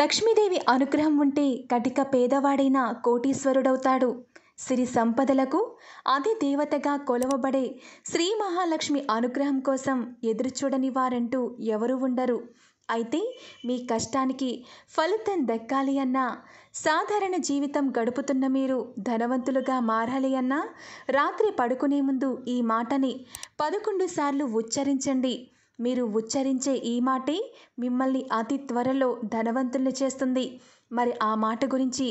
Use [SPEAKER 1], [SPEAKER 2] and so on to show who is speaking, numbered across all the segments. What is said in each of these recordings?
[SPEAKER 1] లక్ష్మీదేవి అనుగ్రహం ఉంటే కటిక పేదవాడైన కోటీశ్వరుడవుతాడు సిరి సంపదలకు అతి దేవతగా కొలవబడే శ్రీ మహాలక్ష్మి అనుగ్రహం కోసం ఎదురుచూడని వారంటూ ఎవరూ ఉండరు అయితే మీ కష్టానికి ఫలితం దక్కాలి అన్నా సాధారణ జీవితం గడుపుతున్న మీరు ధనవంతులుగా మారాలి అన్నా రాత్రి పడుకునే ముందు ఈ మాటని పదకొండు సార్లు ఉచ్చరించండి మీరు ఉచ్చరించే ఈ మాటే మిమ్మల్ని అతి త్వరలో ధనవంతుల్ని చేస్తుంది మరి ఆ మాట గురించి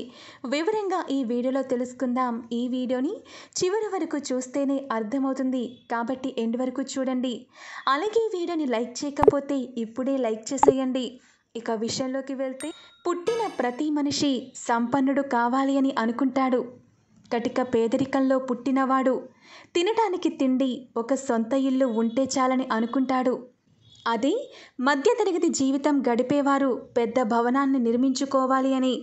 [SPEAKER 1] వివరంగా ఈ వీడియోలో తెలుసుకుందాం ఈ వీడియోని చివరి వరకు చూస్తేనే అర్థమవుతుంది కాబట్టి ఎండ్ వరకు చూడండి అలాగే ఈ వీడియోని లైక్ చేయకపోతే ఇప్పుడే లైక్ చేసేయండి ఇక విషయంలోకి వెళ్తే పుట్టిన ప్రతి మనిషి సంపన్నుడు కావాలి అని అనుకుంటాడు కటిక పేదరికంలో పుట్టినవాడు తినటానికి తిండి ఒక సొంత ఇల్లు ఉంటే చాలని అనుకుంటాడు అదే మధ్యతరగతి జీవితం గడిపేవారు పెద్ద భవనాన్ని నిర్మించుకోవాలి అని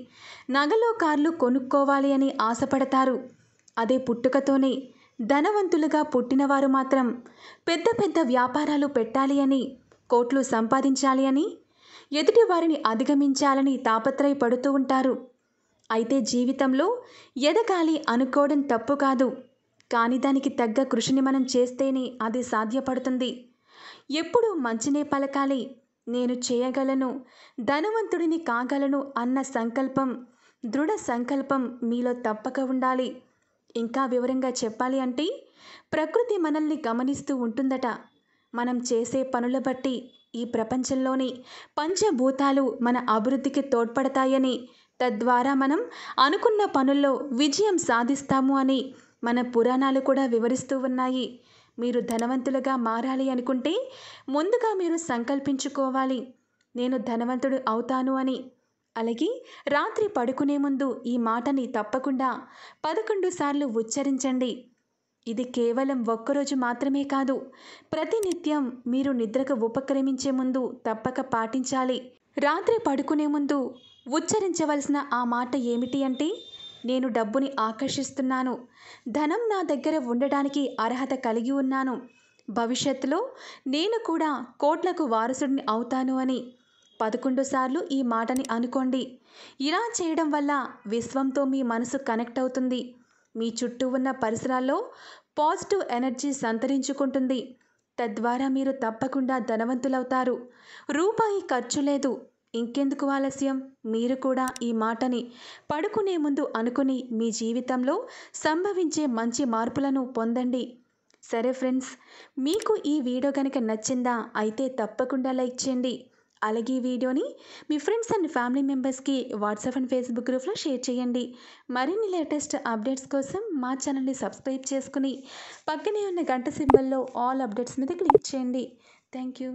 [SPEAKER 1] నగలో కార్లు కొనుక్కోవాలి అని ఆశపడతారు అదే పుట్టుకతోనే ధనవంతులుగా పుట్టినవారు మాత్రం పెద్ద పెద్ద వ్యాపారాలు పెట్టాలి అని కోట్లు సంపాదించాలి అని ఎదుటి వారిని అధిగమించాలని తాపత్రయపడుతూ ఉంటారు అయితే జీవితంలో ఎదగాలి అనుకోవడం తప్పు కాదు కానీ దానికి తగ్గ కృషిని మనం చేస్తేనే అది సాధ్యపడుతుంది ఎప్పుడూ మంచినే పలకాలి నేను చేయగలను ధనవంతుడిని కాగలను అన్న సంకల్పం దృఢ సంకల్పం మీలో తప్పక ఉండాలి ఇంకా వివరంగా చెప్పాలి అంటే ప్రకృతి మనల్ని గమనిస్తూ ఉంటుందట మనం చేసే పనుల బట్టి ఈ ప్రపంచంలోని పంచభూతాలు మన అభివృద్ధికి తోడ్పడతాయని తద్వారా మనం అనుకున్న పనుల్లో విజయం సాధిస్తాము అని మన పురాణాలు కూడా వివరిస్తూ ఉన్నాయి మీరు ధనవంతులుగా మారాలి అనుకుంటే ముందుగా మీరు సంకల్పించుకోవాలి నేను ధనవంతుడు అవుతాను అని అలాగే రాత్రి పడుకునే ముందు ఈ మాటని తప్పకుండా పదకొండు సార్లు ఉచ్చరించండి ఇది కేవలం ఒక్కరోజు మాత్రమే కాదు ప్రతినిత్యం మీరు నిద్రకు ఉపక్రమించే ముందు తప్పక పాటించాలి రాత్రి పడుకునే ముందు ఉచ్చరించవలసిన ఆ మాట ఏమిటి అంటే నేను డబ్బుని ఆకర్షిస్తున్నాను ధనం నా దగ్గర ఉండడానికి అర్హత కలిగి ఉన్నాను భవిష్యత్తులో నేను కూడా కోట్లకు వారసుడిని అవుతాను అని పదకొండు సార్లు ఈ మాటని అనుకోండి ఇలా చేయడం వల్ల విశ్వంతో మీ మనసు కనెక్ట్ అవుతుంది మీ చుట్టూ ఉన్న పరిసరాల్లో పాజిటివ్ ఎనర్జీ సంతరించుకుంటుంది తద్వారా మీరు తప్పకుండా ధనవంతులవుతారు రూపాయి ఖర్చు లేదు ఇంకెందుకు ఆలస్యం మీరు కూడా ఈ మాటని పడుకునే ముందు అనుకుని మీ జీవితంలో సంభవించే మంచి మార్పులను పొందండి సరే ఫ్రెండ్స్ మీకు ఈ వీడియో కనుక నచ్చిందా అయితే తప్పకుండా లైక్ చేయండి అలాగే ఈ వీడియోని మీ ఫ్రెండ్స్ అండ్ ఫ్యామిలీ మెంబర్స్కి వాట్సాప్ అండ్ ఫేస్బుక్ గ్రూప్లో షేర్ చేయండి మరిన్ని లేటెస్ట్ అప్డేట్స్ కోసం మా ఛానల్ని సబ్స్క్రైబ్ చేసుకుని పక్కనే ఉన్న గంట సింబల్లో ఆల్ అప్డేట్స్ మీద క్లిక్ చేయండి థ్యాంక్ యూ